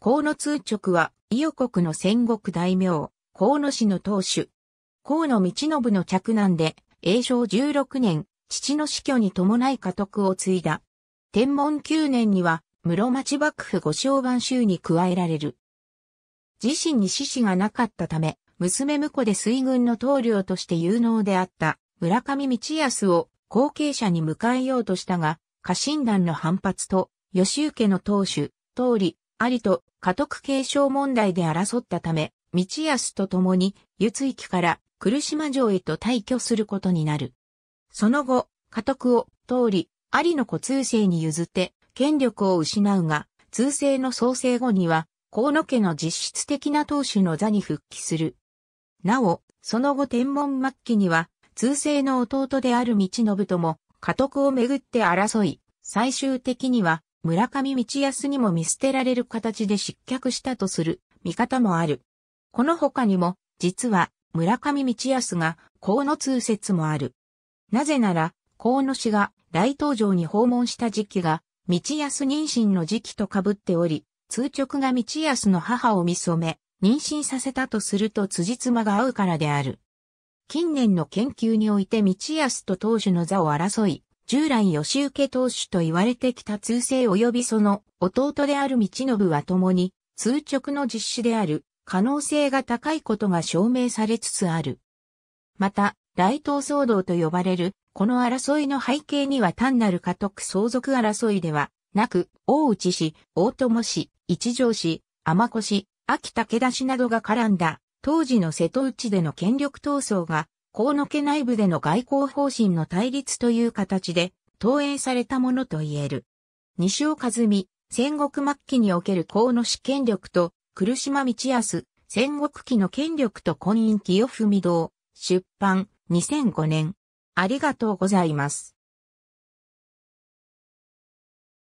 河野通直は、伊予国の戦国大名、河野氏の当主。河野道信の嫡男で、永正16年、父の死去に伴い家督を継いだ。天文9年には、室町幕府五商番衆に加えられる。自身に志士がなかったため、娘婿で水軍の棟梁として有能であった村上道康を後継者に迎えようとしたが、家臣団の反発と、吉受の当主、通り、ありと家督継承問題で争ったため、道康と共に、湯津きから来島城へと退去することになる。その後、家督を通り、ありの子通世に譲って、権力を失うが、通世の創生後には、河野家の実質的な当主の座に復帰する。なお、その後天文末期には、通世の弟である道信とも、家督をめぐって争い、最終的には村上道康にも見捨てられる形で失脚したとする見方もある。この他にも、実は村上道康が河野通説もある。なぜなら、河野氏が大東城に訪問した時期が、道康妊娠の時期と被っており、通直が道康の母を見染め、妊娠させたとすると辻褄が合うからである。近年の研究において道康と当主の座を争い、従来吉受投手と言われてきた通世及びその弟である道信は共に通直の実施である可能性が高いことが証明されつつある。また、大東騒動と呼ばれる、この争いの背景には単なる家督相続争いではなく、大内氏、大友氏、一条氏、天子氏、秋武田氏などが絡んだ、当時の瀬戸内での権力闘争が河野家内部での外交方針の対立という形で投影されたものと言える。西尾和美、戦国末期における河野氏権力と、来島道康、戦国期の権力と婚姻清文堂、出版、2005年。ありがとうございます。